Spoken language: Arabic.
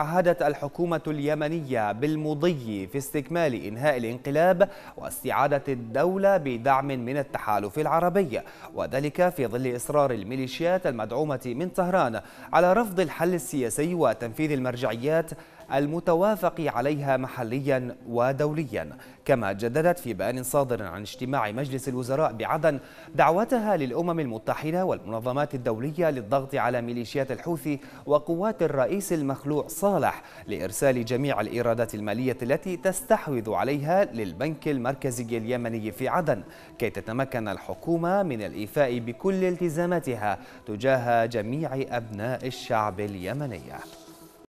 تعهدت الحكومة اليمنية بالمضي في استكمال إنهاء الانقلاب واستعادة الدولة بدعم من التحالف العربي وذلك في ظل إصرار الميليشيات المدعومة من طهران على رفض الحل السياسي وتنفيذ المرجعيات المتوافق عليها محليا ودوليا كما جددت في بيان صادر عن اجتماع مجلس الوزراء بعدن دعوتها للأمم المتحدة والمنظمات الدولية للضغط على ميليشيات الحوثي وقوات الرئيس المخلوع صالح صالح لإرسال جميع الإيرادات المالية التي تستحوذ عليها للبنك المركزي اليمني في عدن كي تتمكن الحكومة من الإيفاء بكل التزاماتها تجاه جميع أبناء الشعب اليمني